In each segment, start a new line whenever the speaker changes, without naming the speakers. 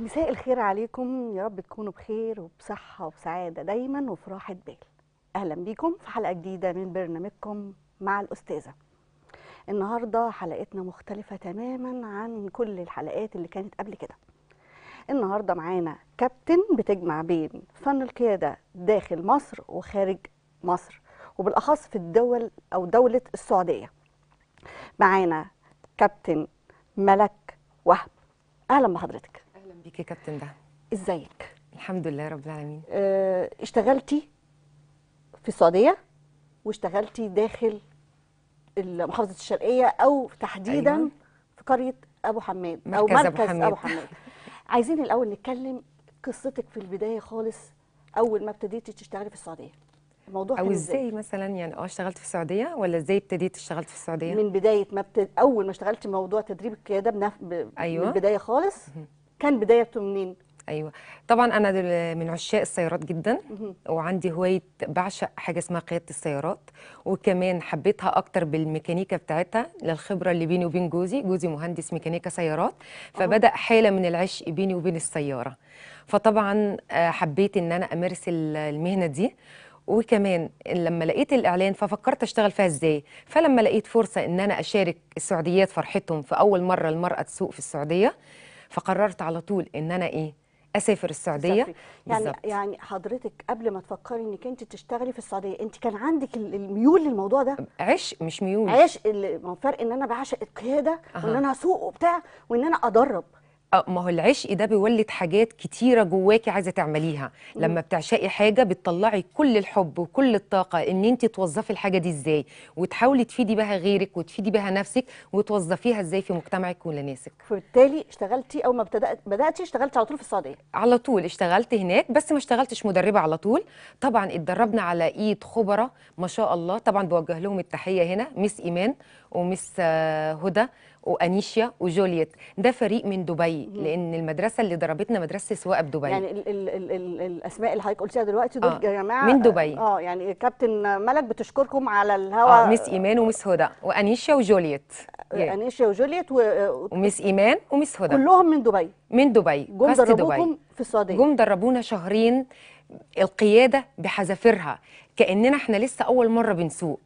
مساء الخير عليكم يا رب تكونوا بخير وبصحة وسعادة دايما وفي راحة بال أهلا بيكم في حلقة جديدة من برنامجكم مع الأستاذة النهاردة حلقتنا مختلفة تماما عن كل الحلقات اللي كانت قبل كده النهاردة معانا كابتن بتجمع بين فن القيادة داخل مصر وخارج مصر وبالأخص في الدول أو دولة السعودية معانا كابتن ملك وهب أهلا بحضرتك بيك يا كابتن ده ازيك الحمد لله رب العالمين اه اشتغلتي في السعوديه واشتغلتي داخل محافظه الشرقيه او تحديدا أيوة. في قريه ابو حماد او مركز ابو حماد, أبو حماد. عايزين الاول نتكلم قصتك في البدايه خالص اول ما ابتديتي تشتغلي في السعوديه الموضوع او ازاي مثلا يعني اه اشتغلت في السعوديه ولا ازاي ابتديت اشتغلت في السعوديه من بدايه ما بت... اول ما اشتغلت موضوع تدريب القياده بنف... ب... أيوة. من البدايه خالص كان بدايته منين؟
ايوه طبعا انا من عشاق السيارات جدا وعندي هوايه بعشق حاجه اسمها قياده السيارات وكمان حبيتها اكتر بالميكانيكا بتاعتها للخبره اللي بيني وبين جوزي جوزي مهندس ميكانيكا سيارات فبدا حاله من العشق بيني وبين السياره فطبعا آه، حبيت ان انا امارس المهنه دي وكمان لما لقيت الاعلان ففكرت اشتغل فيها ازاي فلما لقيت فرصه ان انا اشارك السعوديات فرحتهم في اول مره المراه تسوق في السعوديه فقررت على طول ان انا ايه اسافر السعوديه سافري. يعني بالزبط.
يعني حضرتك قبل ما تفكري انك انت تشتغلي في السعوديه انت كان عندك الميول للموضوع ده عشق مش ميول عشق الفرق ان انا بعشق القياده وان انا اسوق وبتاع وان انا ادرب
ما هو العشق ده بيولد حاجات كتيرة جواكي عايزة تعمليها لما بتعشقي حاجة بتطلعي كل الحب وكل الطاقة ان انت توظفي الحاجة دي ازاي وتحاولي تفيدي بها غيرك وتفيدي بها نفسك وتوظفيها ازاي في مجتمعك ولناسك
فبالتالي اشتغلتي اول ما بدأت بدأتي اشتغلتي على طول في السعودية
على طول اشتغلت هناك بس ما اشتغلتش مدربة على طول طبعا اتدربنا على ايد خبرة ما شاء الله طبعا بوجه لهم التحية هنا مس ايمان ومس هدى وانيشيا وجوليت ده فريق من دبي لان المدرسه اللي ضربتنا مدرسه سواقه بدبي يعني
الـ الـ الـ الاسماء اللي حضرتك قلتيها دلوقتي دول آه. يا جماعه من دبي آه،, اه يعني كابتن ملك بتشكركم على الهوا آه مس
ايمان ومس هدى وانيشيا وجوليت يعني. آه،
انيشيا وجوليت و...
ومس ايمان ومس هدى كلهم من دبي من دبي جم دربوكم في السعوديه جم دربونا شهرين القياده بحذافيرها كاننا احنا لسه اول مره بنسوق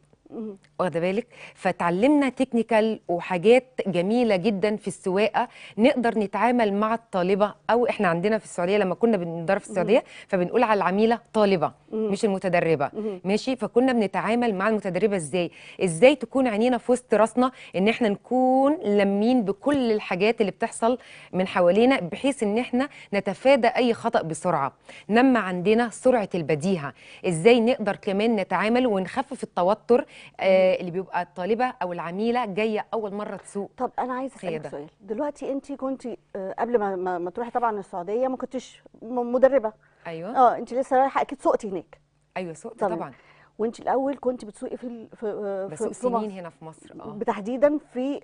واخده بالك فتعلمنا تكنيكال وحاجات جميله جدا في السواقه نقدر نتعامل مع الطالبه او احنا عندنا في السعوديه لما كنا بندرب في السعوديه فبنقول على العميله طالبه مش المتدربه ماشي فكنا بنتعامل مع المتدربه ازاي ازاي تكون عينينا في وسط راسنا ان احنا نكون لمين بكل الحاجات اللي بتحصل من حوالينا بحيث ان احنا نتفادى اي خطا بسرعه نما عندنا سرعه البديهه ازاي نقدر كمان نتعامل ونخفف التوتر آه، اللي بيبقى الطالبه
او العميله جايه اول مره تسوق طب انا عايزه اسالك سؤال دلوقتي انت كنت آه، قبل ما ما تروحي طبعا السعوديه ما كنتش مدربه ايوه اه انت لسه رايحه اكيد سوقتي هناك ايوه سوقت طبعا, طبعاً. وانت الاول كنت بتسوقي في في آه، بسوق في سنين هنا
في مصر اه
بتحديدا في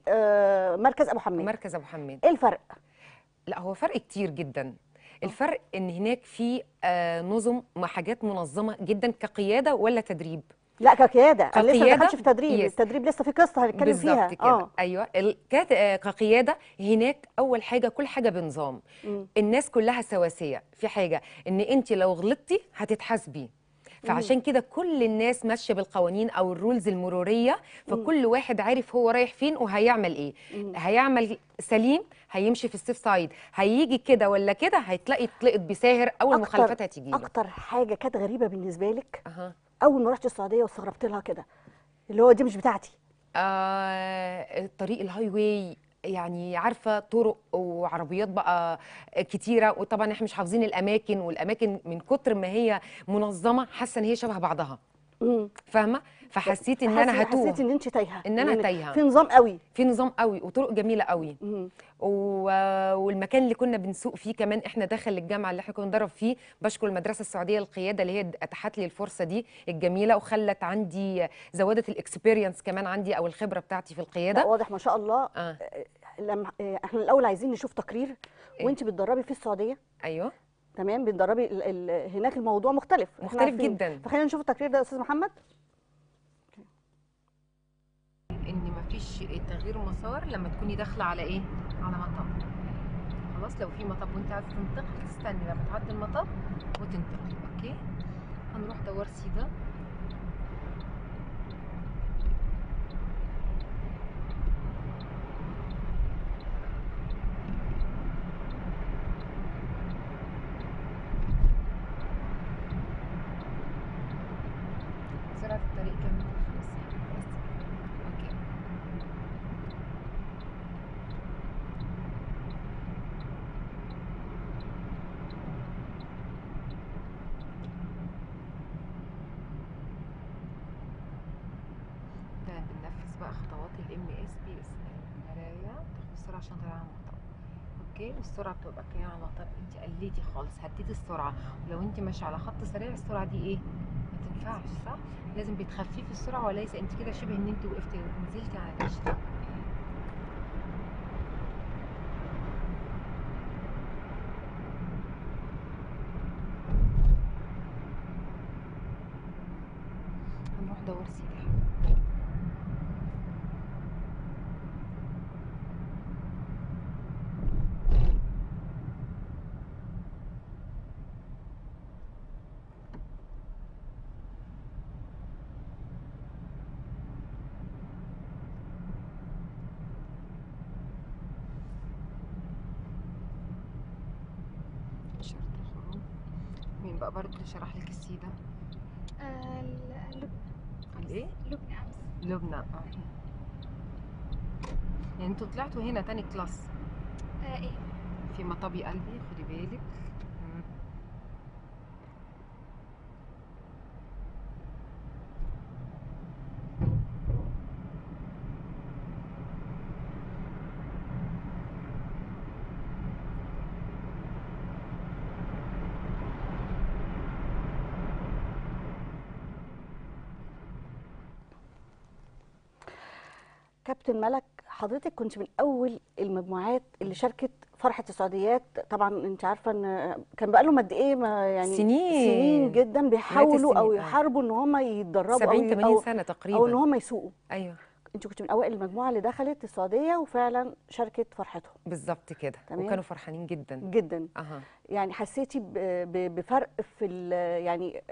مركز ابو حماد مركز ابو حماد ايه الفرق
لا هو فرق كتير جدا الفرق ان هناك في نظم حاجات منظمه جدا كقياده ولا تدريب
لا كقياده انا لسه ما دخلتش في تدريب يس. التدريب لسه في قصه هنتكلم فيها كده. اه
ايوه آه، كقياده هناك اول حاجه كل حاجه بنظام م. الناس كلها سواسيه في حاجه ان انت لو غلطتي هتتحاسبي فعشان كده كل الناس ماشيه بالقوانين او الرولز المروريه فكل واحد عارف هو رايح فين وهيعمل ايه هيعمل سليم هيمشي في السيف سايد هيجي كده ولا كده هيتلاقي اتلقط بساهر او المخالفات هتيجي اكتر
حاجه كانت غريبه بالنسبه لك أه. اول ما رحت السعوديه واستغربت لها كده اللي هو دي مش بتاعتي
آه الطريق الهاي واي يعني عارفه طرق وعربيات بقى كتيره وطبعا احنا مش حافظين الاماكن والاماكن من كتر ما هي منظمه حاسه ان هي شبه بعضها فاهمه فحسيت ان انا هتوه حسيت ان
انت تايهه ان انا تايهه في
نظام قوي في نظام قوي وطرق جميله قوي و... والمكان اللي كنا بنسوق فيه كمان احنا داخل الجامعه اللي احنا كنا بندرب فيه بشكر المدرسه السعوديه للقياده اللي هي اتاحت لي الفرصه دي الجميله وخلت عندي زودت الاكسبيرينس كمان عندي او الخبره بتاعتي في
القياده واضح ما شاء الله آه. آه، لما آه، احنا الاول عايزين نشوف تقرير إيه؟ وانت بتدربي في السعوديه ايوه تمام بتدربي هناك الموضوع مختلف مختلف جدا فخلينا نشوف التقرير ده يا استاذ محمد
مفيش تغيير مسار لما تكوني داخله على ايه على مطب خلاص لو في مطب وانت عايزه تنتقل تستني لما تعدي المطب وتنتقل اوكي هنروح دوار سيده ام اس بي اسمها مرايا تاخد سرعه عشان طالعه مطب اوكي والسرعه بتبقى كده على مطب انت قليتي خالص هديتي السرعه ولو انت ماشيه على خط سريع السرعه دي ايه ما تنفعش صح لازم بتخففي السرعه وليس انت كده شبه ان انت وقفتي ونزلتي على الشارع بقى برضه شرح لك السيده آه، إيه؟ لبنى لبنى امس آه. لبنى يعني انتوا طلعتوا هنا تاني كلاس آه، ايه في مطبي قلبي خدي بالك
كابتن ملك حضرتك كنت من اول المجموعات اللي شاركت فرحه السعوديات طبعا انت عارفه ان كان بقى لهم قد ايه ما يعني سنين سنين جدا بيحاولوا او آه. يحاربوا ان هم يتدربوا 70 80 سنه تقريبا او ان هم يسوقوا ايوه انت كنت من اوائل المجموعه اللي دخلت السعوديه وفعلا شاركت فرحتهم
بالظبط كده وكانوا فرحانين
جدا جدا أه. يعني حسيتي بفرق في يعني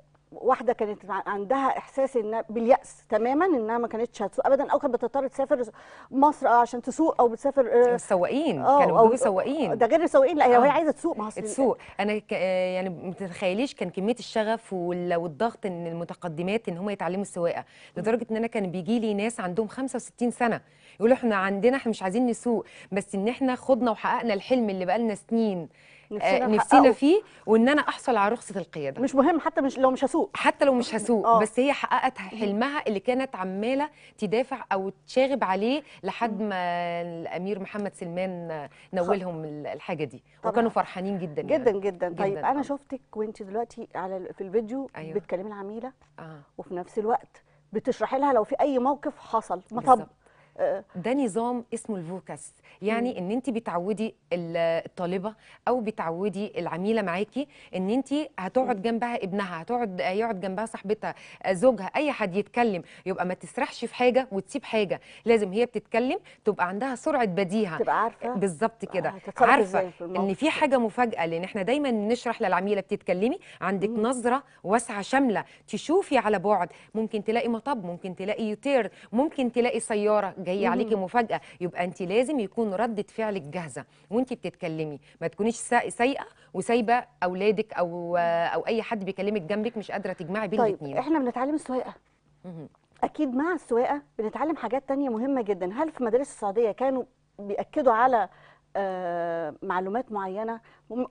واحده كانت عندها احساس ان بالياس تماما انها ما كانتش هتسوق ابدا او كانت بتضطر تسافر مصر عشان تسوق او بتسافر آه، سواقين آه، كانوا بيقولوا سواقين ده غير السواقين لا هي آه. عايزه تسوق ما تسوق
انا يعني ما تتخيليش كان كميه الشغف والضغط ان المتقدمات ان هم يتعلموا السواقه لدرجه ان انا كان بيجي لي ناس عندهم 65 سنه يقولوا احنا عندنا احنا مش عايزين نسوق بس ان احنا خدنا وحققنا الحلم اللي بقالنا سنين
نفسنا, آه، نفسينا فيه
وان انا احصل على رخصه القياده مش مهم حتى مش لو مش هسوق حتى لو مش هسوق أوه. بس هي حققت حلمها اللي كانت عماله تدافع او تشاغب عليه لحد ما الامير محمد سلمان نولهم الحاجه دي طبعا. وكانوا فرحانين جدا يعني. جدا يعني. جدا طيب جداً.
انا آه. شفتك وانت دلوقتي على في الفيديو أيوة. بتكلمي العميله آه. وفي نفس الوقت بتشرحي لها لو في اي موقف حصل ما طب
ده نظام اسمه الفوكس يعني ان انت بتعودي الطالبه او بتعودي العميله معاكي ان انت هتقعد جنبها ابنها هتقعد يقعد جنبها صاحبتها زوجها اي حد يتكلم يبقى ما تسرحش في حاجه وتسيب حاجه لازم هي بتتكلم تبقى عندها سرعه بديهه تبقى عارفه بالظبط كده آه، عارفه ان في حاجه مفاجاه لان احنا دايما بنشرح للعميله بتتكلمي عندك مم. نظره واسعه شامله تشوفي على بعد ممكن تلاقي مطب ممكن تلاقي يوتير ممكن تلاقي سياره جاي عليكي مفاجاه يبقى انت لازم يكون رده فعلك جاهزه وانت بتتكلمي ما تكونيش سايقه وسايبه اولادك او او اي حد بيكلمك جنبك مش قادره تجمعي بين طيب الاثنين احنا
بنتعلم السواقه اكيد مع السواقه بنتعلم حاجات تانية مهمه جدا هل في مدارس السعوديه كانوا بياكدوا على آه معلومات معينه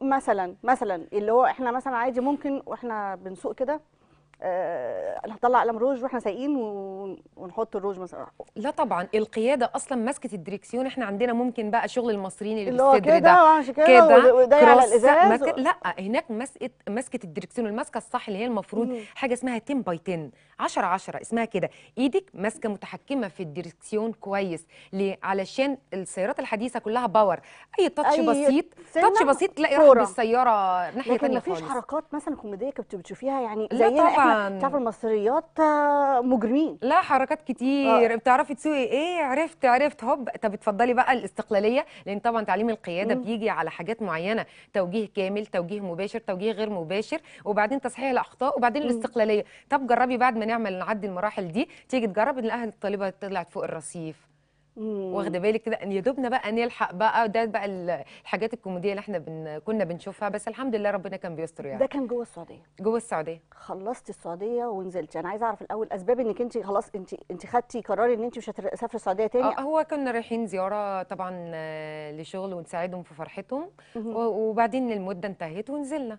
مثلا مثلا اللي هو احنا مثلا عادي ممكن واحنا بنسوق كده آه، نطلع قلم روج واحنا سايقين ونحط الروج مثلا
لا طبعا القياده اصلا ماسكه الدريكسيون احنا عندنا ممكن بقى شغل المصريين اللي, اللي هو كده ده كده وداي يعني على الازاز لا هناك ماسكه ماسكه الدريكسيون الماسكه الصح اللي هي المفروض مم. حاجه اسمها 10 باي 10 10 10 اسمها كده ايدك ماسكه متحكمه في الدريكسيون كويس ليه علشان السيارات الحديثه كلها باور اي تاتش بسيط تاتش بسيط تلاقي راح بالسياره ناحيه ثانيه خالص لكن مفيش
حركات مثلا كوميديه كنت بتشوفيها يعني لا طبعا بتعرف
المصريات آه، مجرمين لا حركات كتير آه.
بتعرفي تسوقي ايه
عرفت عرفت هوب طب اتفضلي بقى الاستقلاليه لان طبعا تعليم القياده مم. بيجي على حاجات معينه توجيه كامل توجيه مباشر توجيه غير مباشر وبعدين تصحيح الاخطاء وبعدين مم. الاستقلاليه طب جربي بعد ما نعمل نعدي المراحل دي تيجي تجرب ان الاهل الطالبه طلعت فوق الرصيف واخده بالك كده ان يا دوبنا بقى نلحق بقى ده بقى الحاجات الكوميديه اللي احنا بن... كنا بنشوفها بس الحمد لله ربنا كان بيستر يعني ده
كان جوه السعوديه
جوه السعوديه
خلصتي السعوديه ونزلت انا عايزه اعرف الاول اسباب انك انت خلاص انت انت خدتي قرار ان انت مش هتسافري السعوديه تاني اه
هو كنا رايحين زياره طبعا آه، لشغل ونساعدهم في فرحتهم وبعدين المده انتهت ونزلنا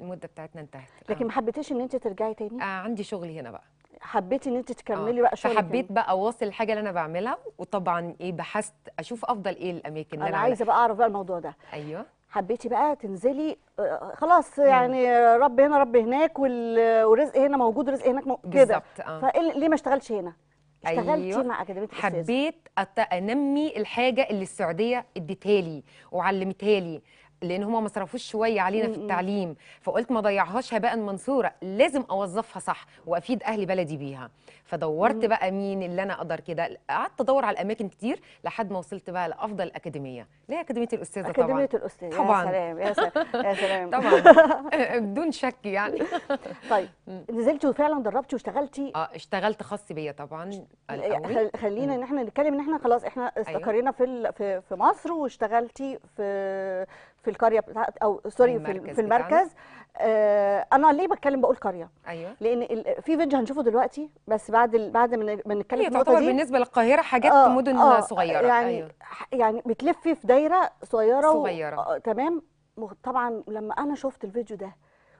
المده بتاعتنا انتهت
لكن ما حبيتيش ان انت ترجعي
تاني آه عندي شغل هنا بقى حبيتي ان انت تكملي آه، بقى شغلك فحبيت بقى واصل الحاجه اللي انا بعملها وطبعا ايه بحثت اشوف افضل ايه الاماكن اللي انا, أنا عايزه بقى اعرف بقى الموضوع ده ايوه
حبيتي بقى تنزلي آه، آه، خلاص يعني رب هنا رب هناك والرزق هنا موجود رزق هناك كده كده آه. فليه ما اشتغلتش هنا اشتغلتي أيوة. مع اكاديميه حبيت
انمي الحاجه اللي السعوديه اديتها لي وعلمتها لي لان هم ما صرفوش شويه علينا في التعليم فقلت ما ضيعهاش هباء منثورا لازم اوظفها صح وافيد اهل بلدي بيها فدورت بقى مين اللي انا اقدر كده قعدت ادور على الاماكن كتير لحد ما وصلت بقى لافضل اكاديميه اللي هي اكاديميه الاستاذه طبعا اكاديميه الاستاذه طبعا يا سلام يا
سلام يا سلام طبعا آه،
بدون شك يعني طيب نزلتي وفعلا دربتي واشتغلتي اه اشتغلت خاص بيا طبعا الأول.
خلينا ان احنا نتكلم ان احنا خلاص احنا أيوه. استقرينا أيوه. في في مصر واشتغلتي في في القريه او سوري في المركز, في المركز آه، انا ليه بتكلم بقول قريه ايوه لان في فيديو هنشوفه دلوقتي بس بعد بعد ما نتكلم في النقطه دي بالنسبه للقاهره حاجات آه مدن آه صغيره يعني أيوه. يعني بتلفي في دايره صغيره صغيره و... آه تمام طبعا لما انا شفت الفيديو ده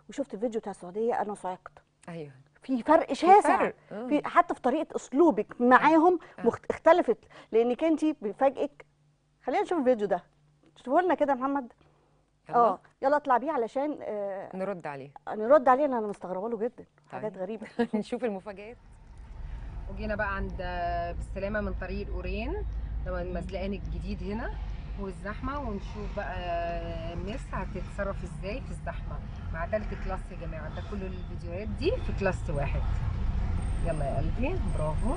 وشفت الفيديو بتاع السعوديه انا صعقت ايوه في فرق شاسع آه. في حتى في طريقه اسلوبك معاهم آه. مخت... اختلفت لانك انت بفاجئك خلينا نشوف الفيديو ده شوفوا لنا كده محمد اه يلا اطلع بيه علشان آه نرد عليه نرد عليه انا مستغربه له جدا طيب. حاجات غريبه نشوف
المفاجات وجينا بقى عند آه، بالسلامه من طريق اورين المزلقان الجديد هنا والزحمه ونشوف بقى آه، مس هتتصرف ازاي في الزحمه مع تالت كلاس يا جماعه ده كل الفيديوهات دي في كلاس واحد يلا يا قلبي برافو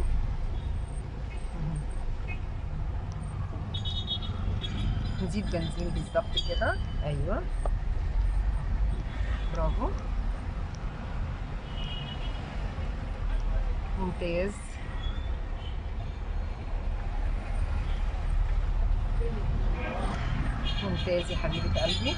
نزيد بنزين بالظبط كده ايوه برافو ممتاز ممتاز يا حبيبه قلبي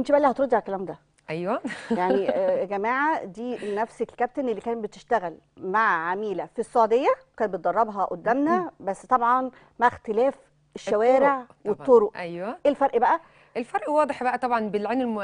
انت بقى اللي هتردي على الكلام ده
ايوه
يعني آه، يا جماعه دي نفس الكابتن اللي كانت بتشتغل مع عميله في السعوديه كانت بتدربها قدامنا بس طبعا مع اختلاف الشوارع الطرق والطرق طبعاً. ايوه ايه الفرق بقى الفرق واضح بقى طبعا
بالعين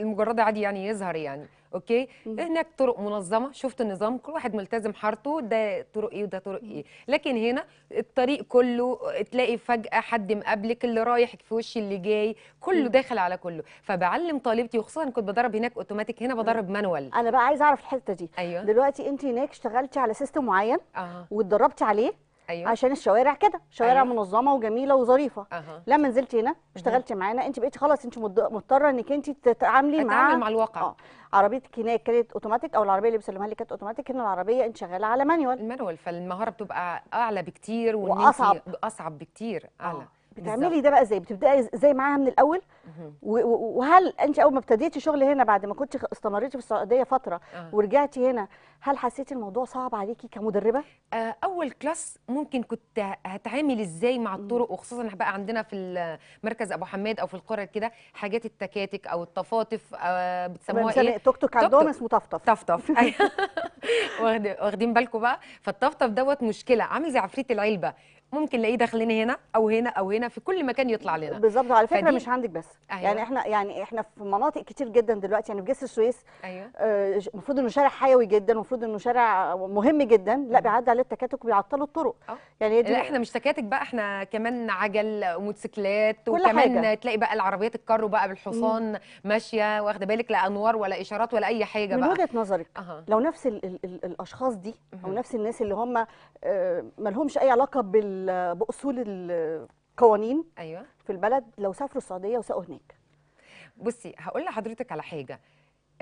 المجرده عادي يعني يظهر يعني اوكي مم. هناك طرق منظمه شفت النظام كل واحد ملتزم حارته ده طرق ايه وده طرق ايه لكن هنا الطريق كله تلاقي فجاه حد مقابلك اللي رايح في وش اللي جاي كله مم. داخل على كله
فبعلم طالبتي
وخصوصا كنت بدرب هناك اوتوماتيك هنا بدرب مانوال انا بقى عايزه اعرف الحته دي أيوة. دلوقتي
انت هناك اشتغلتي على سيستم معين آه. واتدربتي عليه أيوة. عشان الشوارع كده شوارع أيوة. منظمه وجميله وظريفه أه. لما نزلت هنا اشتغلتي معانا انت بقيتي خلاص انت مضطره انك انت تتعاملي مع مع الواقع اه عربيه هناك كانت اوتوماتيك او العربيه اللي بسلمها لك كانت اوتوماتيك هنا العربيه انت شغاله على مانيوال مانيوال فالمهاره بتبقى اعلى بكتير واصعب اصعب بكتير اعلى آه. بتعملي ده بقى ازاي بتبداي ازاي معاها من الاول وهل انت اول ما ابتديتي شغل هنا بعد ما كنت استمريتي في السعوديه فتره آه. ورجعتي هنا هل حسيتي الموضوع صعب عليكي كمدربه آه، اول كلاس ممكن كنت هتعامل
ازاي مع الطرق وخصوصا بقى عندنا في مركز ابو حماد او في القرى كده حاجات التكاتك او الطفاطف آه، بتسموها ايه توك
توك عندهم اسمه طفطف طفطف أيوه.
واخدين بالكم بقى فالطفطف دوت مشكله عامل زي عفريت العلبه ممكن نلاقيه
داخلين هنا او هنا او هنا
في كل مكان يطلع لنا بالظبط على فكره مش عندك بس أيوة. يعني احنا
يعني احنا في مناطق كتير جدا دلوقتي يعني في جسر السويس ايوه آه، المفروض آه انه شارع حيوي جدا المفروض انه شارع مهم جدا لا بيعدي عليه التكاتك وبيعطلوا الطرق أوه. يعني دي لا احنا مش
تكاتك بقى احنا كمان عجل وموتوسيكلات وكمان حاجة. تلاقي بقى العربيات الكارو بقى بالحصان ماشيه واخده بالك لا انوار ولا اشارات ولا اي حاجه من بقى من وجهه
نظرك أه. لو نفس الـ الـ الـ الاشخاص دي او نفس الناس اللي هم آه ما لهمش اي علاقه بال باصول القوانين ايوه في البلد لو سافروا السعوديه وساقوا هناك
بصي هقول لحضرتك على حاجه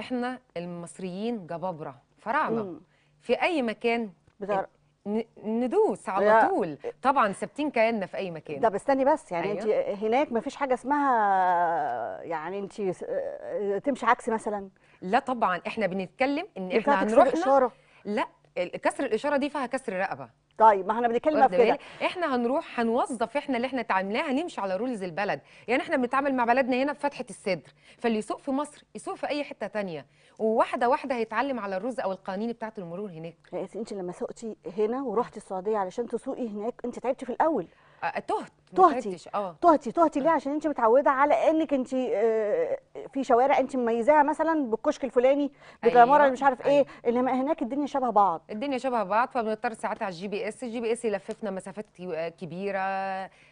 احنا المصريين جبابره فراعنه في اي مكان بتاع... ندوس على طول
طبعا ثابتين كياننا في اي مكان ده بستني بس يعني أيوة. انت هناك ما فيش حاجه اسمها يعني انت تمشي عكس مثلا لا طبعا احنا بنتكلم ان احنا هنروح
لا كسر الاشاره دي فيها كسر رقبه طيب ما احنا بنتكلم في كده احنا هنروح هنوظف احنا اللي احنا اتعاملناه هنمشي على رولز البلد يعني احنا بنتعامل مع بلدنا هنا بفتحه الصدر فاللي يسوق في مصر يسوق في اي حته تانية وواحده واحده هيتعلم على الرز او القوانين بتاعه
المرور هناك يا انت لما سوقتي هنا ورحتي السعوديه علشان تسوقي هناك انت تعبتي في الاول آه، آه، تهت تهتي آه. تهتي تهتي ليه عشان انت متعوده على انك انت في شوارع انت مميزاها مثلا بالكشك الفلاني بالعماره أيوة. مش عارف ايه أيوة. انما هناك الدنيا
شبه بعض الدنيا شبه بعض فبنضطر ساعات على الجي بي اس الجي بي اس يلففنا مسافات كبيره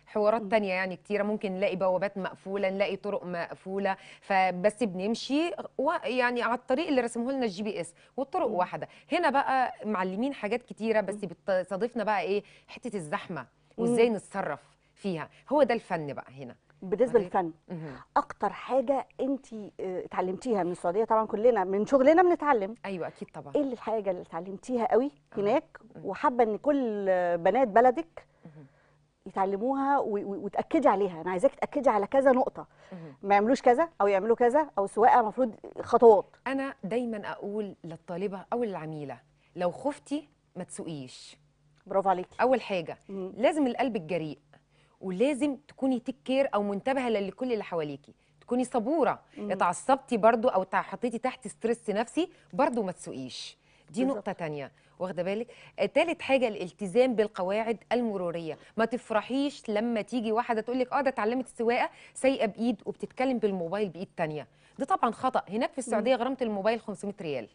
حوارات تانية يعني كتيرة ممكن نلاقي بوابات مقفولة نلاقي طرق مقفولة فبس بنمشي يعني على الطريق اللي رسمه لنا الجي بي اس والطرق واحدة هنا بقى معلمين حاجات كتيرة بس بتستضيفنا بقى ايه حتة الزحمة وازاي
نتصرف فيها هو ده الفن بقى هنا بالنسبه للفن اكتر حاجه انت آه، اتعلمتيها من السعوديه طبعا كلنا من شغلنا بنتعلم ايوه اكيد طبعا ايه الحاجه اللي اتعلمتيها قوي هناك وحابه ان كل بنات بلدك يتعلموها وتاكدي عليها انا عايزاك تاكدي على كذا نقطه ما يعملوش كذا او يعملوا كذا او سواقه المفروض خطوات انا دايما اقول للطالبه او للعميله
لو خفتي ما تسوقيش برافو عليكي اول حاجه مم. لازم القلب الجريء ولازم تكوني تيك كير او منتبهه لكل اللي حواليكي تكوني صبوره اتعصبتي برضو او حطيتي تحت ستريس نفسي برضو ما تسوقيش دي بالزبط. نقطه تانية واخده بالك ثالث آه، حاجه الالتزام بالقواعد المروريه ما تفرحيش لما تيجي واحده تقول لك اه ده اتعلمت السواقه سايقه بايد وبتتكلم بالموبايل بايد تانية ده طبعا خطا هناك في السعوديه غرامه الموبايل 500 ريال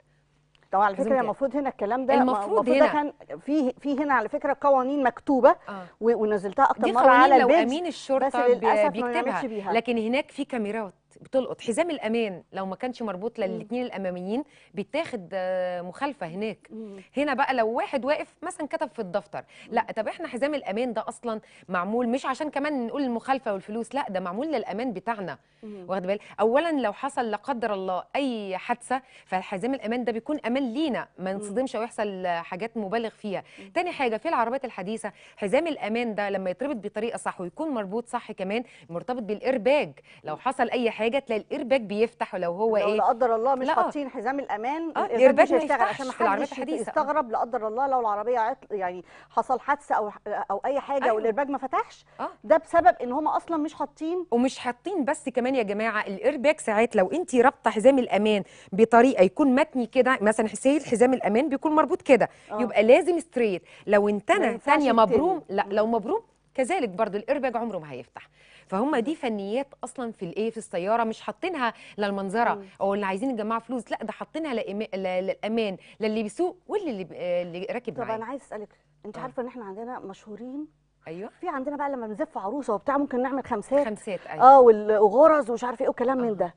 طبعا على فكره المفروض
هنا الكلام ده المفروض هنا ده كان في في هنا على فكره قوانين مكتوبه آه. ونزلتها اكتر مره على البيت دي قوانين لو امين الشرطه بيكتبها
لكن هناك في كاميرات بتلقط حزام الامان لو ما كانش مربوط للاثنين الاماميين بيتاخد آه، مخالفه هناك هنا بقى لو واحد واقف مثلا كتب في الدفتر لا طب احنا حزام الامان ده اصلا معمول مش عشان كمان نقول المخالفه والفلوس لا ده معمول للامان بتاعنا واخد بالك اولا لو حصل لا قدر الله اي حادثه فحزام الامان ده بيكون امان لينا ما نصدمش او يحصل حاجات مبالغ فيها تاني حاجه في العربيات الحديثه حزام الامان ده لما يتربط بطريقه صح ويكون مربوط صح كمان مرتبط بالارباج لو حصل اي حاجه حاجه تلاقي الايرباك بيفتح ولو هو لو ايه لا قدر الله مش حاطين
حزام الامان آه الايرباك مش هيشتغل عشان الحديثه يستغرب لا قدر الله لو العربيه عطل يعني حصل حادثه او او اي حاجه أيوه. والايرباك ما فتحش آه. ده بسبب ان هم اصلا مش حاطين ومش حاطين بس كمان يا جماعه الايرباك
ساعات لو انت رابطه حزام الامان بطريقه يكون متني كده مثلا سيل حزام الامان بيكون مربوط كده آه. يبقى لازم ستريت لو انتنى ثانيه مبروم لا لو مبروم كذلك برضو الايرباك عمره ما هيفتح فهم دي فنيات اصلا في الايه في السياره مش حاطينها للمنظره او اللي عايزين يجمعوا فلوس لا ده حاطينها للامان للي بيسوق
واللي اللي راكب معاه طب انا عايز اسالك انت آه. عارفه ان احنا عندنا مشهورين ايوه في عندنا بقى لما بنزف عروسه وبتاع ممكن نعمل خمسات خمسات ايوه اه والغرز ومش عارف ايه وكلام من ده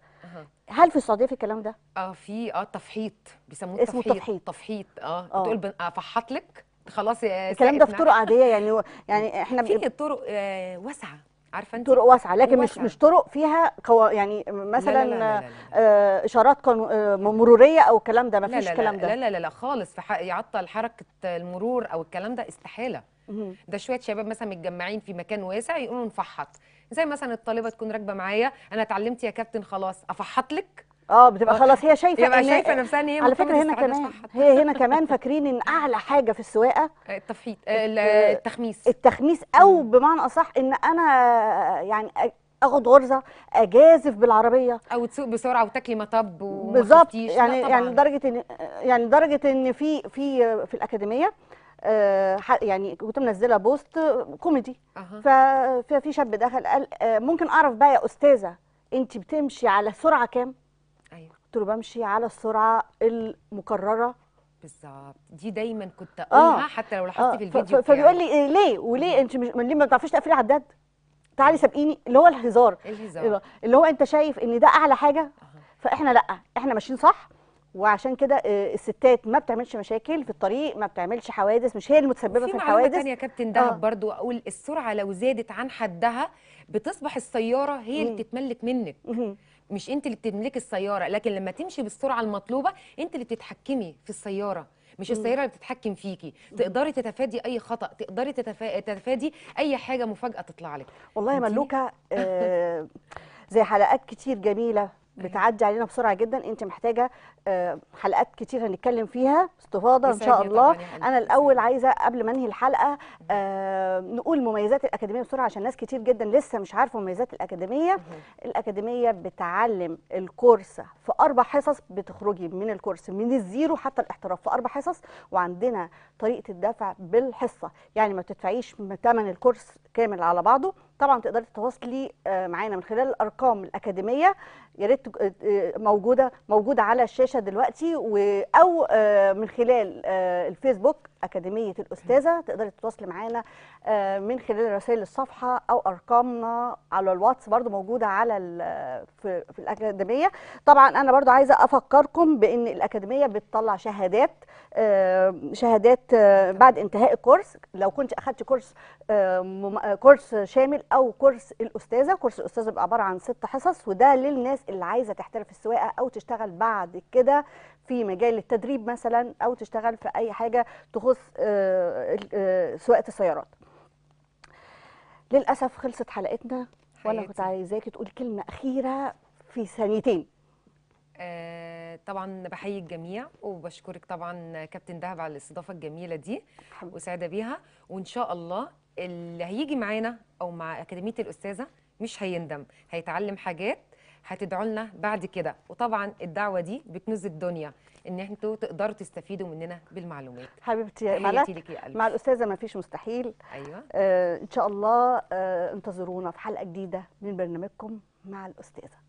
هل في السعوديه في الكلام ده؟
اه في اه تفحيط بيسموه اسمه تفحيط تفحيط اه, آه. بتقول افحط آه، لك خلاص آه، الكلام ده في طرق
عاديه يعني يعني احنا في طرق آه واسعه عارفه انت طرق واسعه لكن مش واسعة. مش طرق فيها قو... يعني مثلا لا لا لا لا لا. آه، اشارات آه، مروريه او الكلام ده ما فيش الكلام ده لا لا
لا لا خالص في حق يعطل حركه المرور او الكلام ده استحاله ده شويه شباب مثلا متجمعين في مكان واسع يقولوا نفحط زي مثلا الطالبه تكون راكبه معايا انا اتعلمت يا كابتن خلاص
افحط لك اه بتبقى آه، خلاص هي شايفه يبقى شايفه نفسها ان هي على فكره هنا كمان هي هنا كمان فاكرين ان اعلى حاجه في السواقه آه، التفحيط التخميس التخميس او بمعنى اصح ان انا يعني اخد غرزه اجازف بالعربيه او تسوق بسرعه وتاكلي مطب بالظبط يعني يعني لدرجه ان يعني لدرجه ان في في في الاكاديميه آه، يعني كنت منزله بوست كوميدي أه. ففي شاب دخل قال ممكن اعرف بقى يا استاذه انت بتمشي على سرعه كام قلت له بمشي على السرعه المكرره بالظبط دي دايما كنت آه. اقولها آه. حتى لو لاحظتي آه. في الفيديو فبيقول لي إيه، ليه وليه انت مش ليه ما بتعرفيش تقفلي على تعالي سابقيني اللي هو الهزار الهزار اللي هو انت شايف ان ده اعلى حاجه فاحنا لا احنا ماشيين صح وعشان كده آه، الستات ما بتعملش مشاكل في الطريق ما بتعملش حوادث مش هي المتسببه في الحوادث في معلومه ثانيه يا كابتن دهب آه. برضو اقول السرعه لو
زادت عن حدها بتصبح السياره هي اللي بتتملك منك مش انت اللي بتملكي السياره لكن لما تمشي بالسرعه المطلوبه انت اللي بتتحكمي في السياره مش السياره اللي بتتحكم فيكي تقدري تتفادي اي خطا تقدري تتفادي اي حاجه
مفاجاه تطلع لك والله يا ملوكه آه زي حلقات كتير جميله أيوة. بتعدي علينا بسرعه جدا انت محتاجه آه، حلقات كتير هنتكلم فيها استفاضه ان شاء الله انا الاول عايزه قبل ما انهي الحلقه آه، نقول مميزات الاكاديميه بسرعه عشان ناس كتير جدا لسه مش عارفه مميزات الاكاديميه الاكاديميه بتعلم الكورس في اربع حصص بتخرجي من الكورس من الزيرو حتى الاحتراف في اربع حصص وعندنا طريقه الدفع بالحصه يعني ما بتدفعيش ثمن الكورس كامل على بعضه طبعا تقدري تتواصلي آه، معانا من خلال الارقام الاكاديميه يا ريت موجوده موجوده على الشاشه دلوقتي او آه، من خلال آه، الفيسبوك اكاديميه الاستاذه تقدري تتواصلي معانا آه، من خلال رسائل الصفحه او ارقامنا على الواتس برضو موجوده على في, الاكاديميه طبعا انا برضو عايزه افكركم بان الاكاديميه بتطلع شهادات آه، شهادات آه، بعد انتهاء الكورس لو كنت اخدت كورس كورس شامل او كورس الاستاذه كورس الاستاذه بيبقى عباره عن ست حصص وده للناس اللي عايزه تحترف السواقه او تشتغل بعد كده في مجال التدريب مثلا او تشتغل في اي حاجه تخص آه، آه، سواقه السيارات للاسف خلصت حلقتنا وانا كنت عايزاكي تقولي كلمه اخيره في ثانيتين
آه، طبعا بحيي الجميع وبشكرك طبعا كابتن دهب على الاستضافه الجميله دي وسعيده بيها وان شاء الله اللي هيجي معانا او مع اكاديميه الاستاذه مش هيندم هيتعلم حاجات هتدعوا لنا بعد كده وطبعا الدعوه دي بكنوز الدنيا ان انتوا تقدروا تستفيدوا مننا بالمعلومات حبيبتي يا لك يا قلبي. مع
الاستاذه ما فيش مستحيل ايوه آه ان شاء الله آه انتظرونا في حلقه جديده من برنامجكم مع الاستاذه